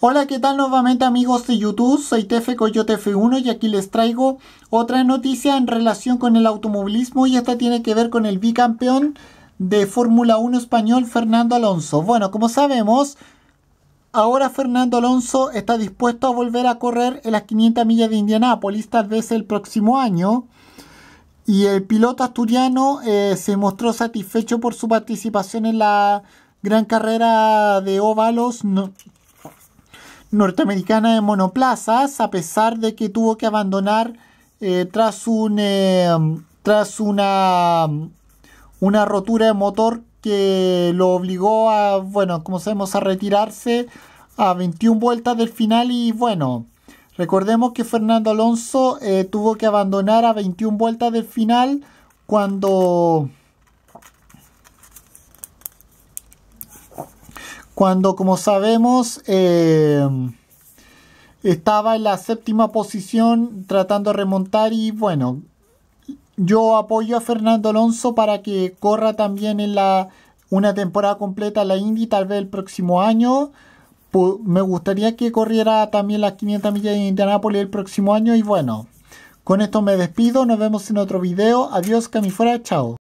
Hola, ¿qué tal nuevamente amigos de YouTube? Soy Tefe Coyote F1 y aquí les traigo otra noticia en relación con el automovilismo y esta tiene que ver con el bicampeón de Fórmula 1 español Fernando Alonso. Bueno, como sabemos, ahora Fernando Alonso está dispuesto a volver a correr en las 500 millas de Indianápolis, tal vez el próximo año. Y el piloto asturiano eh, se mostró satisfecho por su participación en la gran carrera de óvalos norteamericana de monoplazas, a pesar de que tuvo que abandonar eh, tras, un, eh, tras una, una rotura de motor que lo obligó a, bueno, como sabemos, a retirarse a 21 vueltas del final y bueno, recordemos que Fernando Alonso eh, tuvo que abandonar a 21 vueltas del final cuando cuando como sabemos eh, estaba en la séptima posición tratando de remontar y bueno, yo apoyo a Fernando Alonso para que corra también en la una temporada completa la Indy, tal vez el próximo año. me gustaría que corriera también las 500 millas de Indianápolis el próximo año y bueno, con esto me despido, nos vemos en otro video. Adiós, fuera, chao.